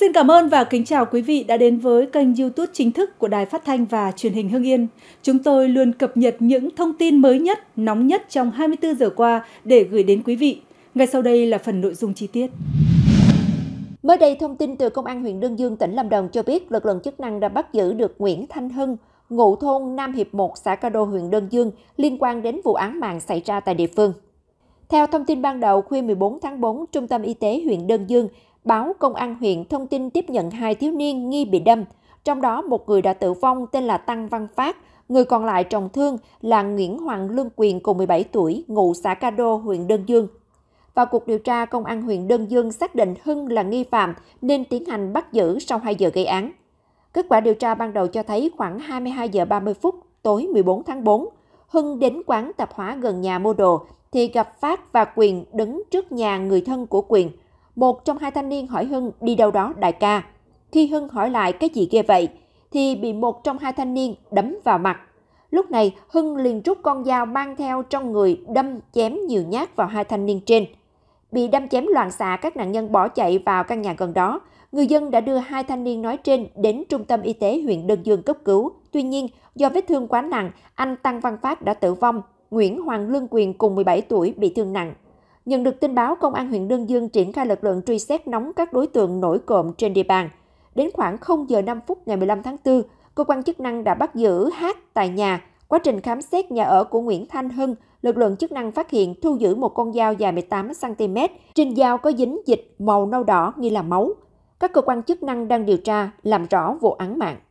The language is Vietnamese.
Xin cảm ơn và kính chào quý vị đã đến với kênh YouTube chính thức của Đài Phát thanh và Truyền hình Hưng Yên. Chúng tôi luôn cập nhật những thông tin mới nhất, nóng nhất trong 24 giờ qua để gửi đến quý vị. Ngay sau đây là phần nội dung chi tiết. Mới đây, thông tin từ Công an huyện Đơn Dương, tỉnh Lâm Đồng cho biết lực lượng chức năng đã bắt giữ được Nguyễn Thanh Hưng, ngụ thôn Nam Hiệp 1, xã Ca Đô, huyện Đơn Dương, liên quan đến vụ án mạng xảy ra tại địa phương. Theo thông tin ban đầu, khuya 14 tháng 4, Trung tâm Y tế huyện Đơn Dương báo Công an huyện thông tin tiếp nhận hai thiếu niên nghi bị đâm, trong đó một người đã tử vong tên là Tăng Văn Phát, người còn lại trọng thương là Nguyễn Hoàng Lương Quyền cùng 17 tuổi, ngụ xã Ca Đô, huyện Đơn Dương. Vào cuộc điều tra, Công an huyện Đơn Dương xác định Hưng là nghi phạm nên tiến hành bắt giữ sau 2 giờ gây án. Kết quả điều tra ban đầu cho thấy khoảng 22 giờ 30 phút tối 14 tháng 4, Hưng đến quán tạp hóa gần nhà mua đồ thì gặp Phát và Quyền đứng trước nhà người thân của Quyền – một trong hai thanh niên hỏi Hưng đi đâu đó đại ca. Khi Hưng hỏi lại cái gì ghê vậy, thì bị một trong hai thanh niên đấm vào mặt. Lúc này, Hưng liền rút con dao mang theo trong người đâm chém nhiều nhát vào hai thanh niên trên. Bị đâm chém loạn xạ, các nạn nhân bỏ chạy vào căn nhà gần đó. Người dân đã đưa hai thanh niên nói trên đến trung tâm y tế huyện Đơn Dương cấp cứu. Tuy nhiên, do vết thương quá nặng, anh Tăng Văn Phát đã tử vong. Nguyễn Hoàng Lương Quyền cùng 17 tuổi bị thương nặng Nhận được tin báo, Công an huyện Đơn Dương triển khai lực lượng truy xét nóng các đối tượng nổi cộm trên địa bàn. Đến khoảng 0 giờ 5 phút ngày 15 tháng 4, cơ quan chức năng đã bắt giữ Hát tại nhà. Quá trình khám xét nhà ở của Nguyễn Thanh Hưng, lực lượng chức năng phát hiện thu giữ một con dao dài 18cm. Trên dao có dính dịch màu nâu đỏ nghi là máu. Các cơ quan chức năng đang điều tra, làm rõ vụ án mạng.